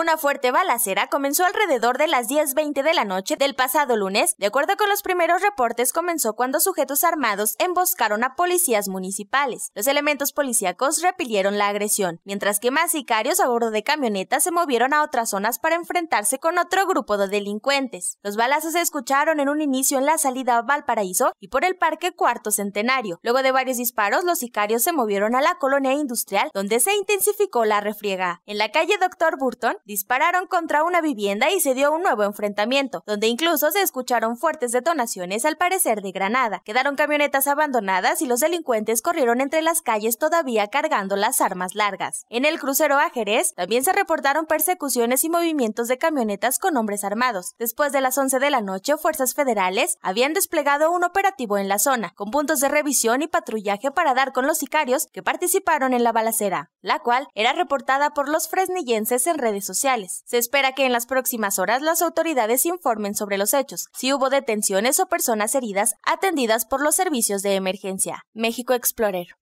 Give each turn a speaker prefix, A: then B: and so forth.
A: Una fuerte balacera comenzó alrededor de las 10.20 de la noche del pasado lunes. De acuerdo con los primeros reportes, comenzó cuando sujetos armados emboscaron a policías municipales. Los elementos policíacos repelieron la agresión, mientras que más sicarios a bordo de camionetas se movieron a otras zonas para enfrentarse con otro grupo de delincuentes. Los balazos se escucharon en un inicio en la salida a Valparaíso y por el Parque Cuarto Centenario. Luego de varios disparos, los sicarios se movieron a la colonia industrial, donde se intensificó la refriega. En la calle Doctor Burton, dispararon contra una vivienda y se dio un nuevo enfrentamiento, donde incluso se escucharon fuertes detonaciones al parecer de granada. Quedaron camionetas abandonadas y los delincuentes corrieron entre las calles todavía cargando las armas largas. En el crucero a Jerez también se reportaron persecuciones y movimientos de camionetas con hombres armados. Después de las 11 de la noche, fuerzas federales habían desplegado un operativo en la zona, con puntos de revisión y patrullaje para dar con los sicarios que participaron en la balacera, la cual era reportada por los fresnillenses en redes sociales. Se espera que en las próximas horas las autoridades informen sobre los hechos, si hubo detenciones o personas heridas atendidas por los servicios de emergencia. México Explorer.